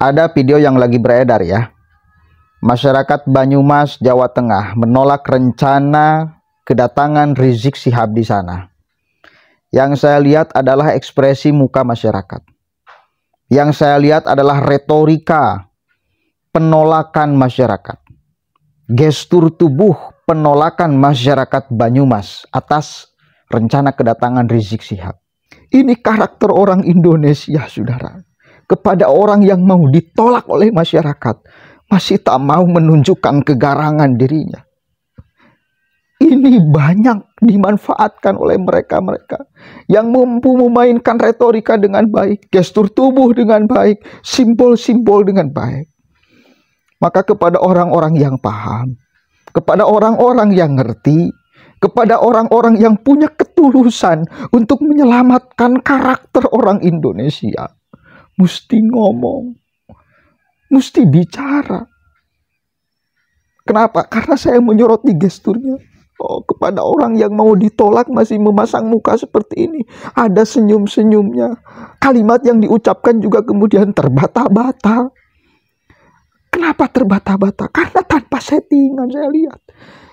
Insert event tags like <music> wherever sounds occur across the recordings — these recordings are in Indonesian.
Ada video yang lagi beredar ya. Masyarakat Banyumas, Jawa Tengah menolak rencana kedatangan Rizik Sihab di sana. Yang saya lihat adalah ekspresi muka masyarakat. Yang saya lihat adalah retorika penolakan masyarakat. Gestur tubuh penolakan masyarakat Banyumas atas rencana kedatangan Rizik Sihab. Ini karakter orang Indonesia, saudara kepada orang yang mau ditolak oleh masyarakat, masih tak mau menunjukkan kegarangan dirinya. Ini banyak dimanfaatkan oleh mereka-mereka yang mampu memainkan retorika dengan baik, gestur tubuh dengan baik, simbol-simbol dengan baik. Maka kepada orang-orang yang paham, kepada orang-orang yang ngerti, kepada orang-orang yang punya ketulusan untuk menyelamatkan karakter orang Indonesia mesti ngomong, mesti bicara. Kenapa? Karena saya menyoroti gesturnya. Oh, kepada orang yang mau ditolak masih memasang muka seperti ini. Ada senyum-senyumnya. Kalimat yang diucapkan juga kemudian terbata-bata. Kenapa terbata-bata? Karena tanpa settingan saya lihat.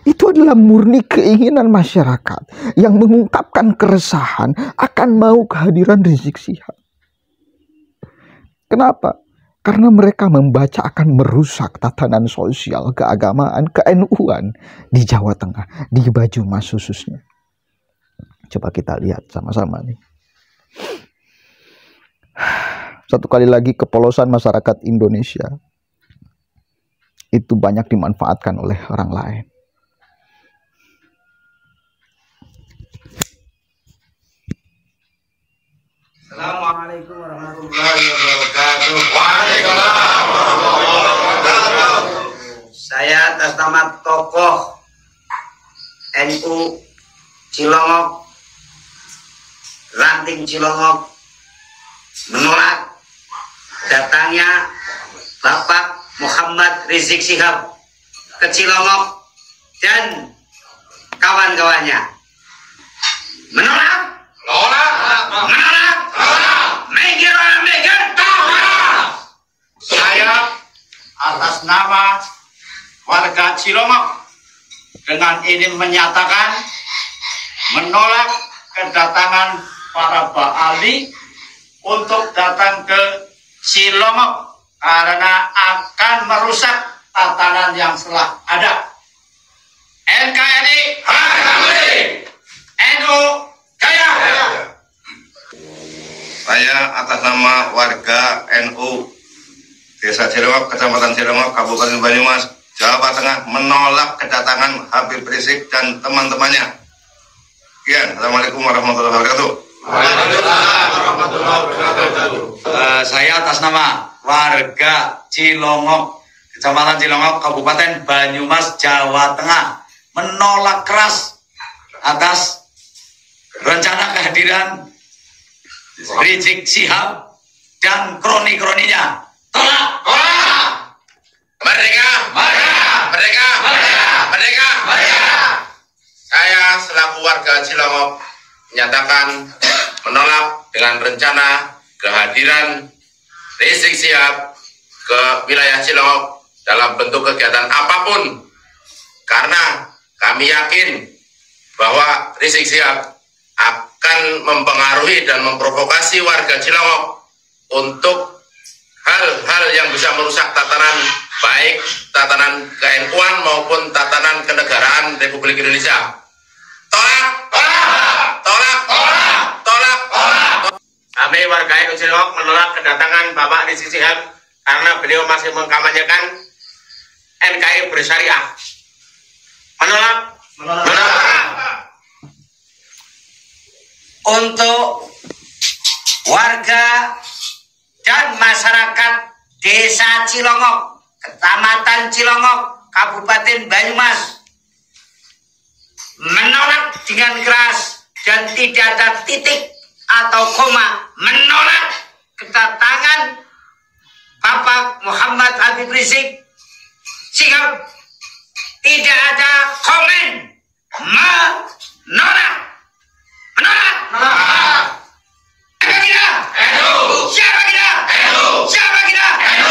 Itu adalah murni keinginan masyarakat yang mengungkapkan keresahan akan mau kehadiran rezeki Sihab. Kenapa? Karena mereka membaca akan merusak tatanan sosial, keagamaan, keenuhan di Jawa Tengah, di baju mas khususnya. Coba kita lihat sama-sama nih. Satu kali lagi kepolosan masyarakat Indonesia itu banyak dimanfaatkan oleh orang lain. Assalamualaikum warahmatullahi wabarakatuh. bersama tokoh NU Cilongok, ranting Cilongok menolak datangnya Bapak Muhammad Rizik Sihab ke Cilongok dan kawan-kawannya menolak menolak menolak menolak mengira saya atas nama warga Cilongok dengan ini menyatakan menolak kedatangan para Baali untuk datang ke Cilongok karena akan merusak tatanan yang telah ada. NKRI NU Jaya. Saya atas nama warga NU Desa Cilongok, Kecamatan Cilongok, Kabupaten Banyumas, Jawa Tengah menolak kedatangan Habib Rizik dan teman-temannya. Sekian, Assalamualaikum warahmatullahi wabarakatuh. Waalaikumsalam warahmatullahi wabarakatuh. Uh, saya atas nama warga Cilongok, Kecamatan Cilongok, Kabupaten Banyumas, Jawa Tengah menolak keras atas rencana kehadiran Rizik Sihab dan kroni-kroninya. Tolak! Tolak! Merdeka! Merdeka! Merdeka! Merdeka! Merdeka! Merdeka! Saya selaku warga Cilongok menyatakan menolak dengan rencana kehadiran Rizik Sihab ke wilayah Cilongok dalam bentuk kegiatan apapun karena kami yakin bahwa Rizik Sihab akan mempengaruhi dan memprovokasi warga Cilongok untuk hal-hal yang bisa merusak tatanan baik tatanan knu maupun tatanan kenegaraan Republik Indonesia. Tolak! Tolak! Tolak! Tolak! Tolak! Tolak! Kami warga NU Cilok menolak kedatangan Bapak di sisi Sihab karena beliau masih mengkampanyekan NKI bersyariah. Menolak. Menolak. Menolak. Untuk warga dan masyarakat Desa Cilongok Kecamatan Cilongok, Kabupaten Banyumas menolak dengan keras dan tidak ada titik atau koma menolak kedatangan Bapak Muhammad Habib Rizik sikap tidak ada komen menolak menolak, menolak. Siapa kita? Siapa kita? Siapa kita?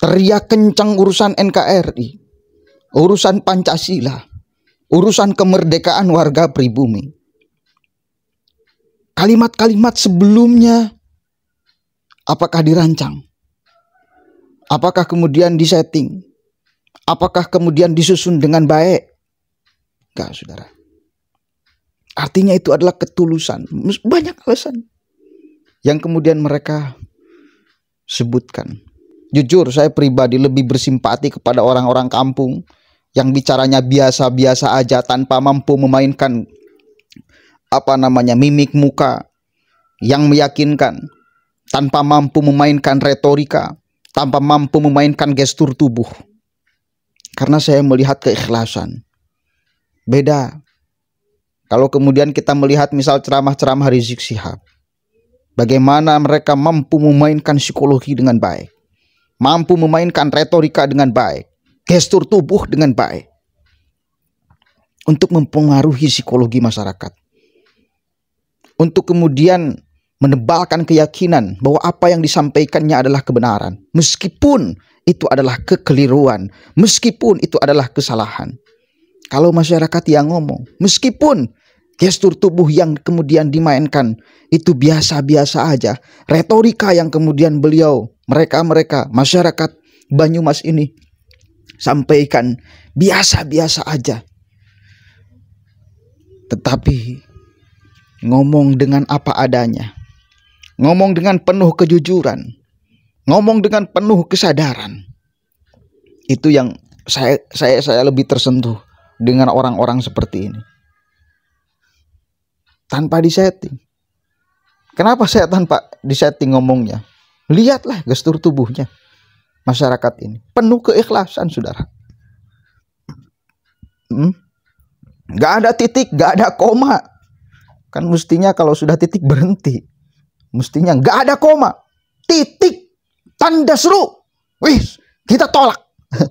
teriak kencang urusan NKRI, urusan Pancasila, urusan kemerdekaan warga pribumi. Kalimat-kalimat sebelumnya apakah dirancang? Apakah kemudian disetting? Apakah kemudian disusun dengan baik? Enggak, saudara. Artinya itu adalah ketulusan. Banyak alasan yang kemudian mereka sebutkan. Jujur saya pribadi lebih bersimpati kepada orang-orang kampung yang bicaranya biasa-biasa aja tanpa mampu memainkan apa namanya mimik muka yang meyakinkan tanpa mampu memainkan retorika tanpa mampu memainkan gestur tubuh karena saya melihat keikhlasan beda kalau kemudian kita melihat misal ceramah-ceramah Rizik Sihab bagaimana mereka mampu memainkan psikologi dengan baik mampu memainkan retorika dengan baik, gestur tubuh dengan baik untuk mempengaruhi psikologi masyarakat. Untuk kemudian menebalkan keyakinan bahwa apa yang disampaikannya adalah kebenaran, meskipun itu adalah kekeliruan, meskipun itu adalah kesalahan. Kalau masyarakat yang ngomong, meskipun gestur tubuh yang kemudian dimainkan itu biasa-biasa aja, retorika yang kemudian beliau mereka-mereka masyarakat Banyumas ini sampaikan biasa-biasa aja. Tetapi ngomong dengan apa adanya. Ngomong dengan penuh kejujuran. Ngomong dengan penuh kesadaran. Itu yang saya saya saya lebih tersentuh dengan orang-orang seperti ini. Tanpa disetting. Kenapa saya tanpa disetting ngomongnya? Lihatlah gestur tubuhnya masyarakat ini. Penuh keikhlasan, saudara. Hmm? Gak ada titik, gak ada koma. Kan mestinya kalau sudah titik berhenti. Mestinya gak ada koma. Titik. Tanda seru. Wih, kita tolak. <laughs>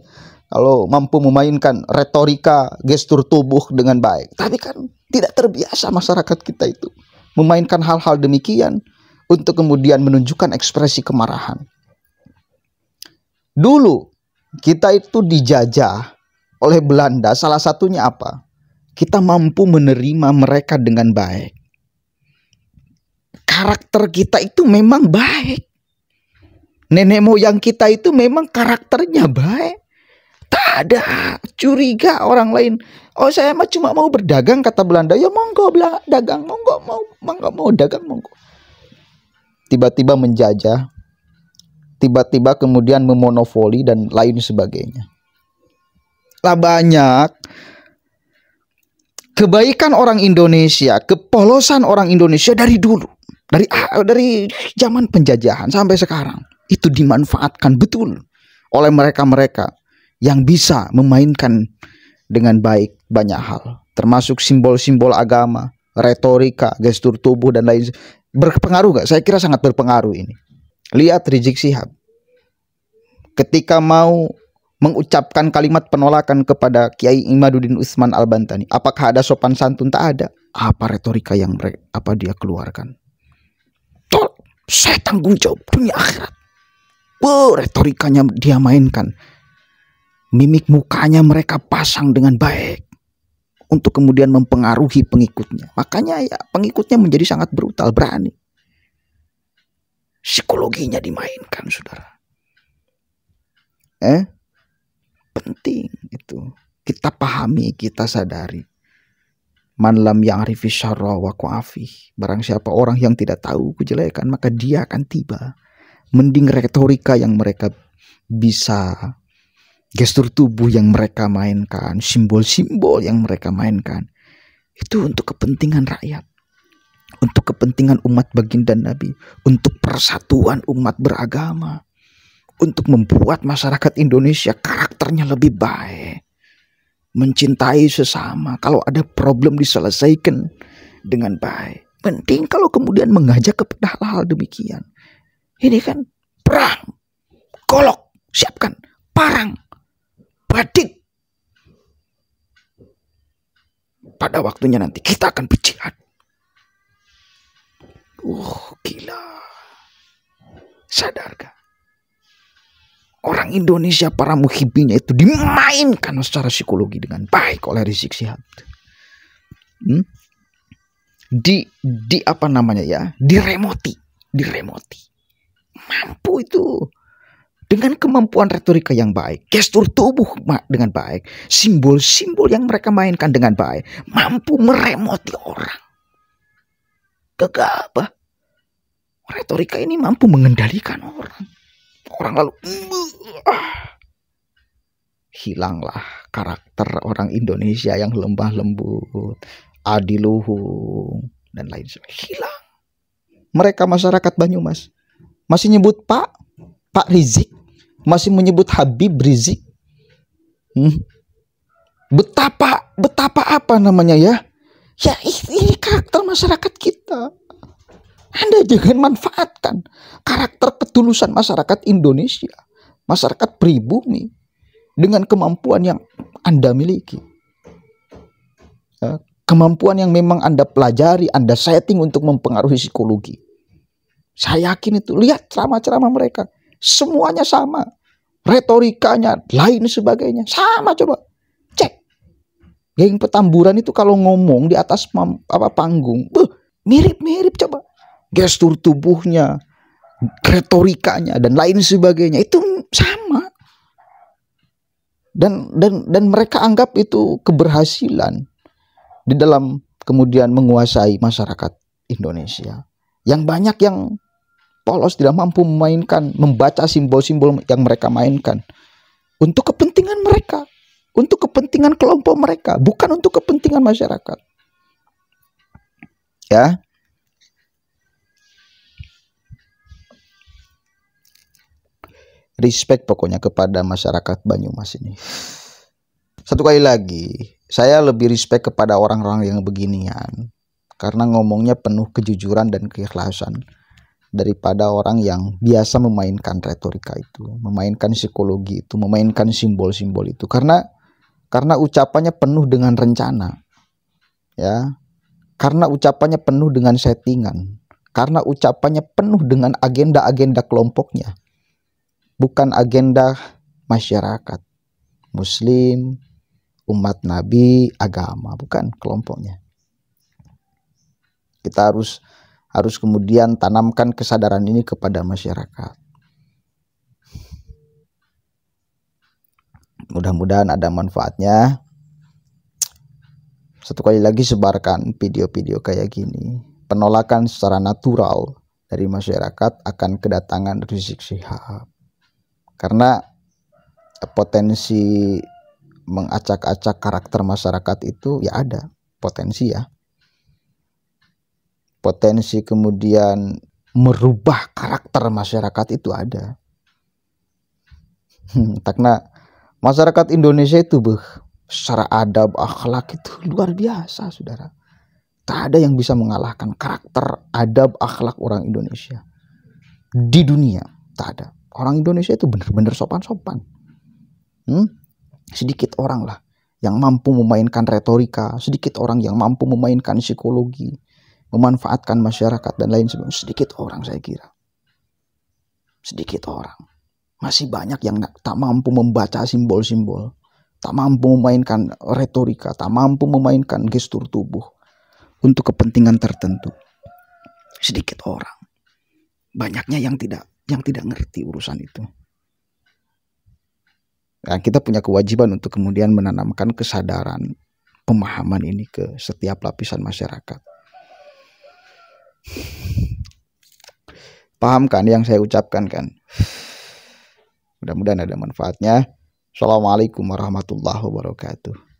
kalau mampu memainkan retorika gestur tubuh dengan baik. Tapi kan tidak terbiasa masyarakat kita itu. Memainkan hal-hal demikian untuk kemudian menunjukkan ekspresi kemarahan. Dulu kita itu dijajah oleh Belanda, salah satunya apa? Kita mampu menerima mereka dengan baik. Karakter kita itu memang baik. Nenek moyang kita itu memang karakternya baik. Tak ada curiga orang lain. Oh saya mah cuma mau berdagang kata Belanda. Ya monggo dagang, monggo mau, monggo mau dagang, monggo tiba-tiba menjajah, tiba-tiba kemudian memonopoli dan lain sebagainya. Lah banyak kebaikan orang Indonesia, kepolosan orang Indonesia dari dulu, dari dari zaman penjajahan sampai sekarang itu dimanfaatkan betul oleh mereka-mereka yang bisa memainkan dengan baik banyak hal, termasuk simbol-simbol agama, retorika, gestur tubuh dan lain Berpengaruh nggak? Saya kira sangat berpengaruh ini. Lihat Rizik Sihab. Ketika mau mengucapkan kalimat penolakan kepada Kiai Imaduddin Usman Al-Bantani. Apakah ada sopan santun? Tak ada. Apa retorika yang mereka, apa dia keluarkan? Tol, saya tanggung jawab dunia akhirat. Wow, retorikanya dia mainkan. Mimik mukanya mereka pasang dengan baik untuk kemudian mempengaruhi pengikutnya. Makanya ya pengikutnya menjadi sangat brutal, berani. Psikologinya dimainkan, Saudara. Eh? Penting itu. Kita pahami, kita sadari. Manlam yang ya'rifi wa ku'afih. Barang siapa orang yang tidak tahu kejelekan, maka dia akan tiba. Mending retorika yang mereka bisa gestur tubuh yang mereka mainkan, simbol-simbol yang mereka mainkan, itu untuk kepentingan rakyat, untuk kepentingan umat baginda Nabi, untuk persatuan umat beragama, untuk membuat masyarakat Indonesia karakternya lebih baik, mencintai sesama. Kalau ada problem diselesaikan dengan baik. Penting kalau kemudian mengajak kepada hal-hal demikian. Ini kan perang, golok, siapkan parang, badik. Pada waktunya nanti kita akan berjihad. Uh, gila. Sadar Orang Indonesia para muhibinya itu dimainkan secara psikologi dengan baik oleh Rizik Sihab. Hmm? Di di apa namanya ya? Diremoti, diremoti. Mampu itu dengan kemampuan retorika yang baik, gestur tubuh dengan baik, simbol-simbol yang mereka mainkan dengan baik, mampu meremoti orang. Gegabah. Retorika ini mampu mengendalikan orang. Orang lalu hilanglah karakter orang Indonesia yang lembah lembut, adiluhung dan lain sebagainya. Hilang. Mereka masyarakat Banyumas masih nyebut Pak, Pak Rizik masih menyebut Habib Rizik. Hmm? Betapa betapa apa namanya ya? Ya ini karakter masyarakat kita. Anda jangan manfaatkan karakter ketulusan masyarakat Indonesia, masyarakat pribumi dengan kemampuan yang Anda miliki. Ya, kemampuan yang memang Anda pelajari, Anda setting untuk mempengaruhi psikologi. Saya yakin itu. Lihat ceramah-ceramah mereka. Semuanya sama. Retorikanya, lain sebagainya. Sama coba. Cek. Geng petamburan itu kalau ngomong di atas apa panggung, mirip-mirip coba. Gestur tubuhnya, retorikanya dan lain sebagainya itu sama. Dan dan dan mereka anggap itu keberhasilan di dalam kemudian menguasai masyarakat Indonesia. Yang banyak yang Paulus tidak mampu memainkan, membaca simbol-simbol yang mereka mainkan. Untuk kepentingan mereka, untuk kepentingan kelompok mereka, bukan untuk kepentingan masyarakat. Ya. Respect pokoknya kepada masyarakat Banyumas ini. Satu kali lagi, saya lebih respect kepada orang-orang yang beginian karena ngomongnya penuh kejujuran dan keikhlasan daripada orang yang biasa memainkan retorika itu, memainkan psikologi itu, memainkan simbol-simbol itu karena karena ucapannya penuh dengan rencana. Ya. Karena ucapannya penuh dengan settingan, karena ucapannya penuh dengan agenda-agenda kelompoknya. Bukan agenda masyarakat, muslim, umat nabi, agama, bukan kelompoknya. Kita harus harus kemudian tanamkan kesadaran ini kepada masyarakat. Mudah-mudahan ada manfaatnya. Satu kali lagi sebarkan video-video kayak gini. Penolakan secara natural dari masyarakat akan kedatangan Rizik Syihab. Karena potensi mengacak-acak karakter masyarakat itu ya ada potensi ya potensi kemudian merubah karakter masyarakat itu ada. Hmm, takna masyarakat Indonesia itu beh, secara adab akhlak itu luar biasa saudara. Tak ada yang bisa mengalahkan karakter adab akhlak orang Indonesia. Di dunia tak ada. Orang Indonesia itu benar-benar sopan-sopan. Hmm? Sedikit orang lah yang mampu memainkan retorika, sedikit orang yang mampu memainkan psikologi, memanfaatkan masyarakat dan lain sebagainya sedikit orang saya kira sedikit orang masih banyak yang tak mampu membaca simbol-simbol tak mampu memainkan retorika tak mampu memainkan gestur tubuh untuk kepentingan tertentu sedikit orang banyaknya yang tidak yang tidak ngerti urusan itu Nah, kita punya kewajiban untuk kemudian menanamkan kesadaran pemahaman ini ke setiap lapisan masyarakat. Paham kan yang saya ucapkan kan? Mudah-mudahan ada manfaatnya. Assalamualaikum warahmatullahi wabarakatuh.